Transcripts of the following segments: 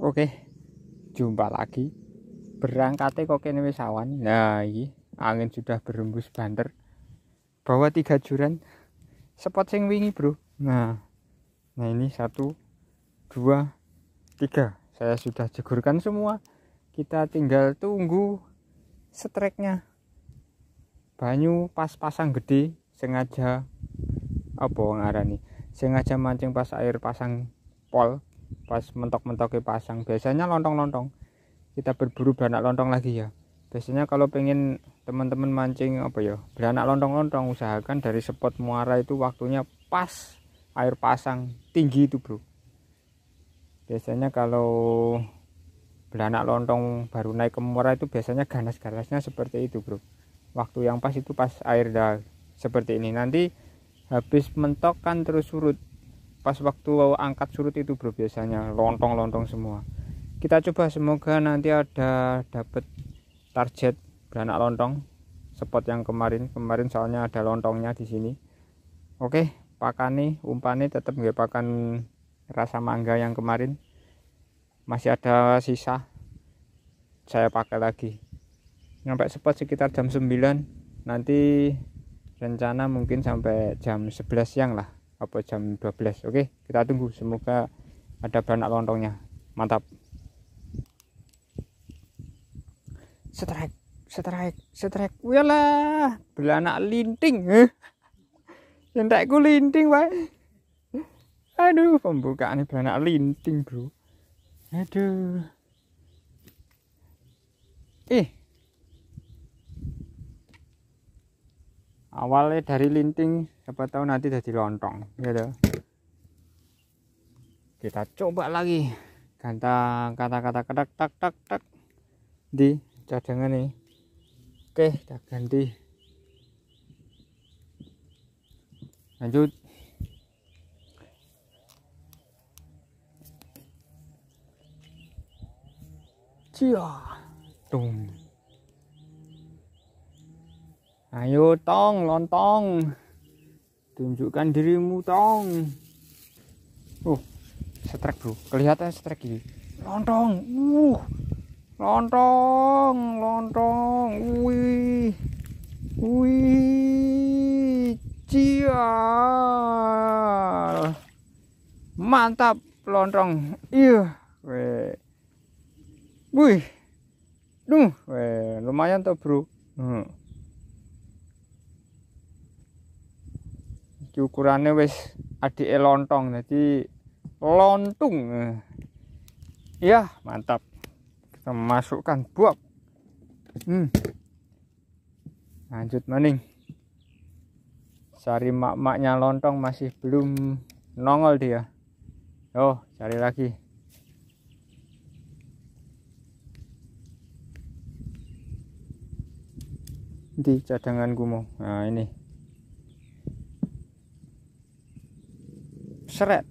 Oke. Jumpa lagi. Berangkatnya kok ini wisawan. Nah, angin sudah berembus banter. Bawa tiga juran. Spot sing wingi, Bro. Nah. Nah, ini satu, dua, tiga. Saya sudah jegurkan semua. Kita tinggal tunggu setreknya. Banyu pas pasang gede sengaja apa ngarani? Sengaja mancing pas air pasang pol pas mentok-mentoknya pasang biasanya lontong-lontong kita berburu beranak lontong lagi ya biasanya kalau pengen teman-teman mancing apa ya beranak lontong-lontong usahakan dari spot muara itu waktunya pas air pasang tinggi itu bro biasanya kalau beranak lontong baru naik ke muara itu biasanya ganas-ganasnya seperti itu bro waktu yang pas itu pas air dah seperti ini nanti habis mentok kan terus surut pas waktu angkat surut itu bro biasanya lontong-lontong semua kita coba semoga nanti ada dapat target beranak lontong spot yang kemarin kemarin soalnya ada lontongnya di sini oke pakani umpane tetap nggak pakan rasa mangga yang kemarin masih ada sisa saya pakai lagi sampai spot sekitar jam 9 nanti rencana mungkin sampai jam 11 siang lah apa jam 12 oke kita tunggu semoga ada beranak lontongnya mantap strike strike strike wialah belanak linting eh. lintekku linting pak aduh pembukaan ini belanak linting bro aduh eh awalnya dari linting siapa tahu nanti jadi lontong gitu kita coba lagi gantang kata-kata kedak tak tak tak di cadangan nih oke kita ganti lanjut Cia. Tung ayo tong lontong tunjukkan dirimu tong oh setrek bro kelihatan setrek ini lontong uh lontong lontong wih wih cial mantap lontong iya weh wih duh weh lumayan tuh bro hmm. iki ukurane wis adike lontong jadi lontung ya mantap kita masukkan buah hmm. lanjut maning cari mak-maknya lontong masih belum nongol dia oh cari lagi di cadangan gumo nah ini seret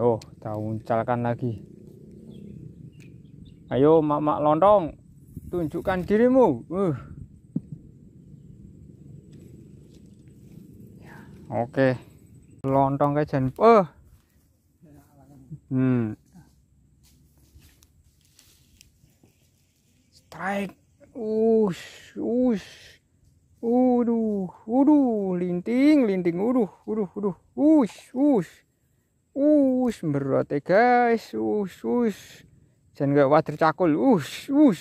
oh kita uncalkan lagi ayo mak-mak lontong tunjukkan dirimu uh. oke lontong kayak uh. Oh. hmm. strike ush ush Uduh, uduh, linting, linting, uduh, uduh, uduh, us, us, us, berat ya guys, us, us, jangan gak water cakul, us, us,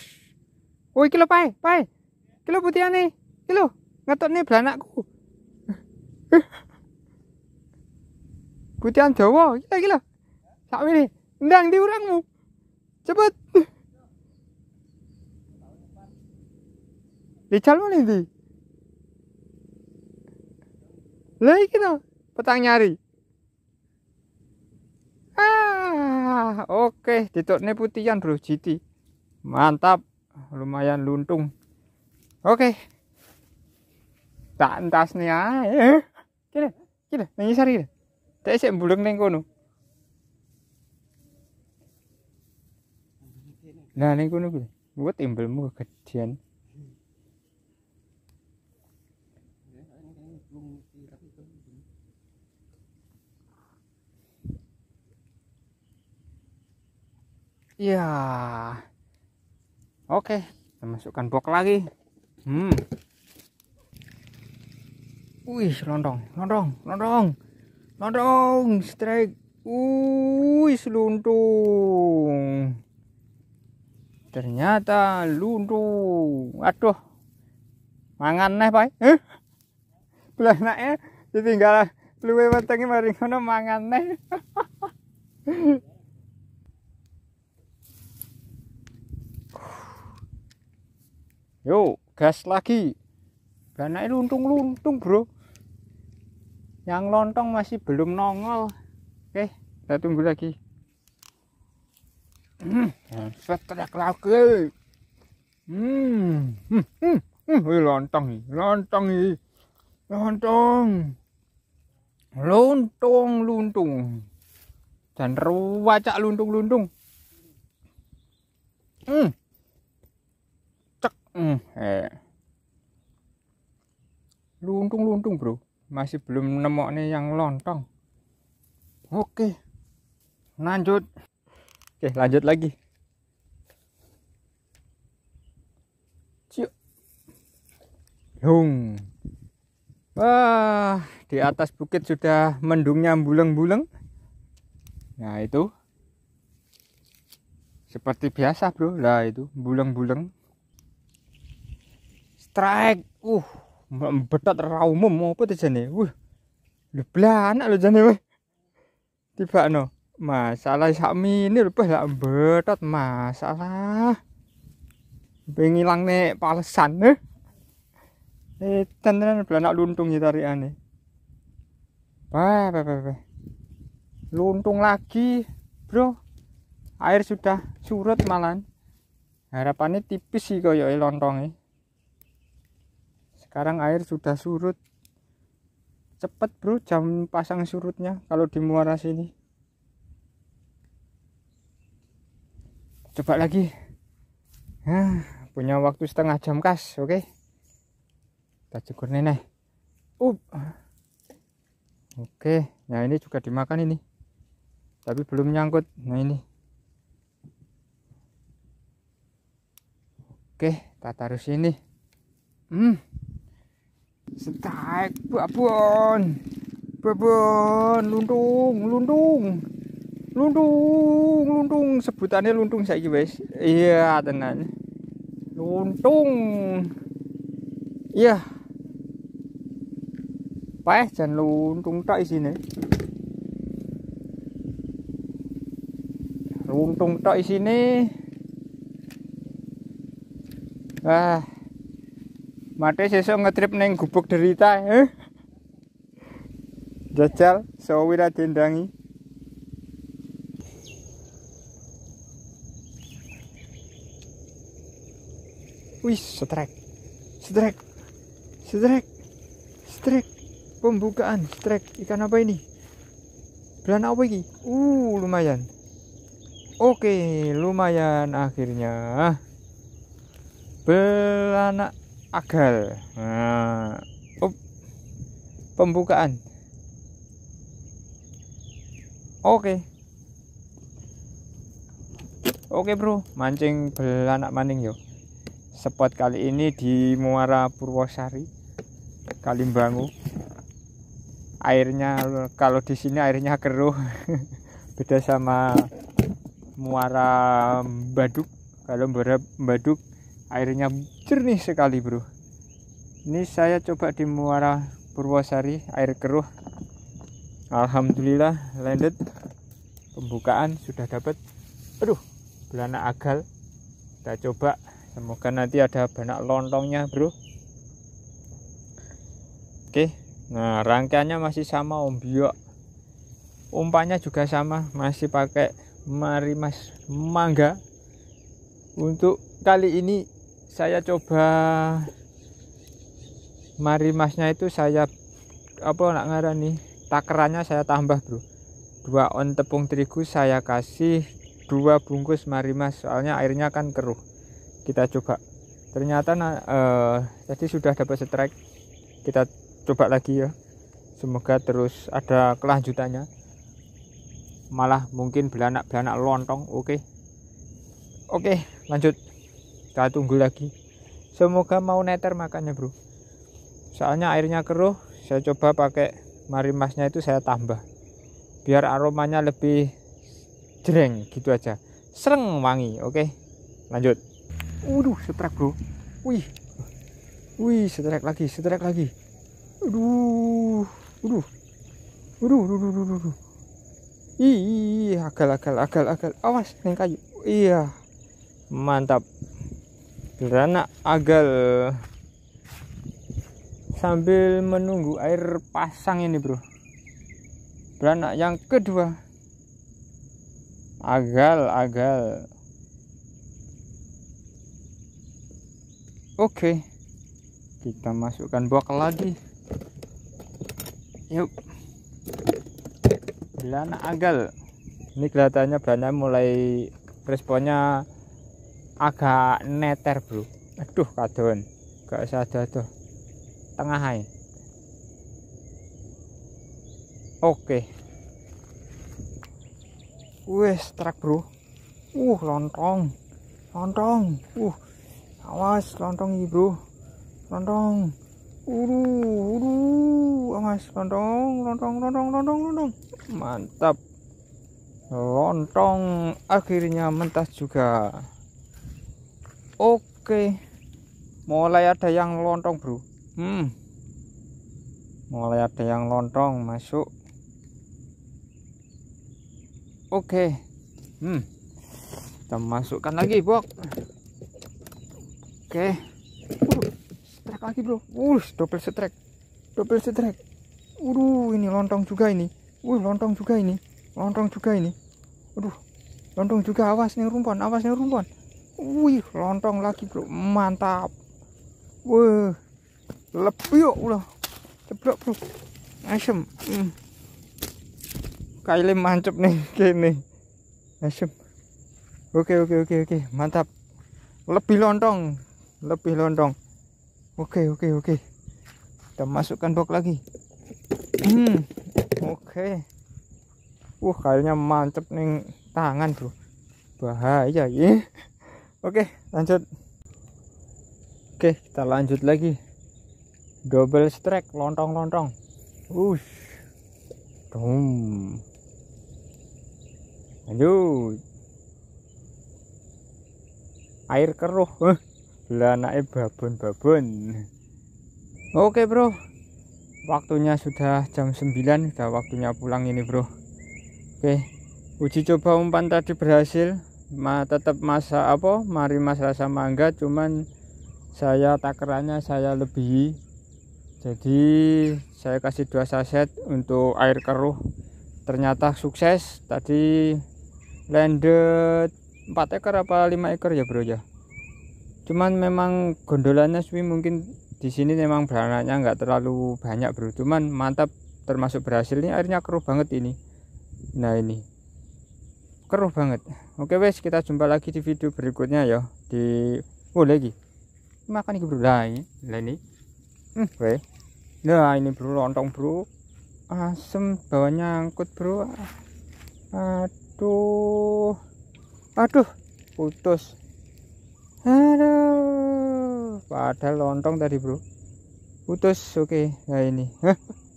woi oh, kilo pai, pai, kilo putih aneh, kilo, ngatot nih belanakku, putihan jawa, kilo, kilo, tak ini, ndang diurangmu, cepet, di calon ini, lah iki no, petang nyari. Ah, oke, ditokne putihan, Bro, Jiti, Mantap, lumayan luntung. Oke. Tak nih ae. Eh, kene, kene, nang isar Tak sik mbuleng ning kono. Nah, ning kono kuwi. Gue timbelmu kegedean. belum ya oke kita masukkan box lagi hmm wih lontong lontong lontong lontong strike wih luntung ternyata luntung aduh mangan nih, pak eh Belah nake ditinggal luwe wetenge mari ngono mangan nih. Yo, gas lagi. Banake luntung-luntung, Bro. Yang lontong masih belum nongol. Oke, kita tunggu lagi. Hmm, setrek lagi. Hmm, hmm, hmm, hmm, lontong, lontong lontong lontong luntung dan ruwacak luntung luntung hmm cek hmm eh. luntung luntung bro masih belum nemok nih yang lontong oke lanjut oke lanjut lagi Yung. Wah, di atas bukit sudah mendungnya buleng-buleng. Nah, itu. Seperti biasa, Bro. Lah itu, buleng-buleng. Strike. Uh, betot ra umum apa tuh jane. Wih. Lu blanak lu jane weh. Tiba no. Masalah sakmi ini lupa lah betot masalah. Pengilang nek palesan nih. Eh eh tenan belanak luntung ya tarikane. Wah, wah, wah, wah. Luntung lagi, Bro. Air sudah surut malan. Harapannya tipis sih koyo e nih, Sekarang air sudah surut. Cepet, Bro, jam pasang surutnya kalau di muara sini. Coba lagi. Hah, punya waktu setengah jam kas, oke? Okay? kita cukur nenek up oke nah ini juga dimakan ini tapi belum nyangkut nah ini oke kita taruh sini hmm setaik babon babon lundung, lundung, lundung, lundung, sebutannya lundung saya guys iya tenang lundung, iya Wah, jangan luntung tok isine. Luntung tok isine. Wah. Mate sesuk ngetrip neng gubuk derita, eh. Jajal sewira dendangi. Wih, setrek. Setrek. Setrek. Setrek pembukaan strike ikan apa ini belan apa ini uh lumayan oke lumayan akhirnya belanak agal nah, up, pembukaan oke oke bro mancing belanak maning yuk spot kali ini di Muara Purwosari Kalimbangu airnya kalau di sini airnya keruh beda sama muara Baduk kalau muara Baduk airnya jernih sekali bro ini saya coba di muara Purwosari air keruh Alhamdulillah landed pembukaan sudah dapat aduh belana agal kita coba semoga nanti ada banyak lontongnya bro oke okay. Nah, rangkaiannya masih sama Om Bio. Umpannya juga sama, masih pakai marimas mangga. Untuk kali ini saya coba marimasnya itu saya apa nak ngaran nih takerannya saya tambah bro dua on tepung terigu saya kasih dua bungkus marimas soalnya airnya kan keruh kita coba ternyata nah, eh, tadi sudah dapat strike kita coba lagi ya semoga terus ada kelanjutannya malah mungkin belanak-belanak lontong oke okay. oke okay, lanjut kita tunggu lagi semoga mau neter makannya bro soalnya airnya keruh saya coba pakai marimasnya itu saya tambah biar aromanya lebih jreng gitu aja sereng wangi oke okay? lanjut waduh setrek bro wih wih setrek lagi setrek lagi Aduh. Aduh. Aduh, aduh, aduh, aduh, aduh. Ih, akal, akal, akal, akal. Awas, neng kayu. Iya. Mantap. Gerana agal. Sambil menunggu air pasang ini, Bro. Beranak yang kedua. Agal, agal. Oke. Kita masukkan buah lagi yuk belanak agal. ini kelihatannya banyak mulai responnya agak neter bro aduh kadon gak usah ada tengah hai oke wes truk bro uh lontong lontong uh awas lontong ini bro lontong Uru, uru. Awas, lontong, lontong, lontong, lontong, lontong. Mantap. Lontong akhirnya mentah juga. Oke. Mulai ada yang lontong, Bro. Hmm. Mulai ada yang lontong masuk. Oke. Hmm. Kita masukkan lagi, Bok. Oke strike lagi bro wuh, double strike double strike waduh ini lontong juga ini wuh lontong juga ini lontong juga ini waduh lontong juga awas nih rumpon awas nih rumpon wih lontong lagi bro mantap wuh lebih yuk ulah ceblok bro asem hmm. kaile mancep nih ini, asem oke oke oke oke mantap lebih lontong lebih lontong Oke, okay, oke, okay, oke. Okay. Kita masukkan box lagi. Hmm. Oke. Wah, kayaknya mantep nih tangan, Bro. Bahaya, ya. Oke, lanjut. Oke, kita lanjut lagi. Double strike lontong-lontong. Ush. Dum. Lanjut. Air keruh. Huh. Eh. Lah naik babon-babon. Oke, Bro. Waktunya sudah jam 9, sudah waktunya pulang ini, Bro. Oke. Uji coba umpan tadi berhasil. Ma tetap masa apa? Mari Mas rasa mangga cuman saya takerannya saya lebih jadi saya kasih dua saset untuk air keruh ternyata sukses tadi landed 4 ekor apa 5 ekor ya bro ya cuman memang gondolannya Swi mungkin di sini memang beranaknya nggak terlalu banyak bro cuman mantap termasuk berhasil berhasilnya airnya keruh banget ini nah ini keruh banget oke wes kita jumpa lagi di video berikutnya ya di oh lagi makan ini bro nah ini nah ini nah ini bro lontong bro asem bawahnya angkut bro aduh aduh putus aduh ada lontong tadi bro putus oke okay. Ya nah ini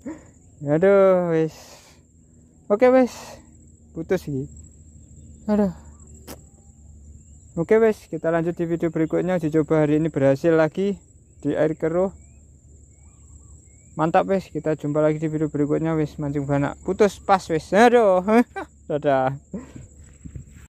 aduh wes oke okay, wes putus sih aduh oke okay, wes kita lanjut di video berikutnya uji coba hari ini berhasil lagi di air keruh mantap wes kita jumpa lagi di video berikutnya wes mancing banyak putus pas wes aduh dadah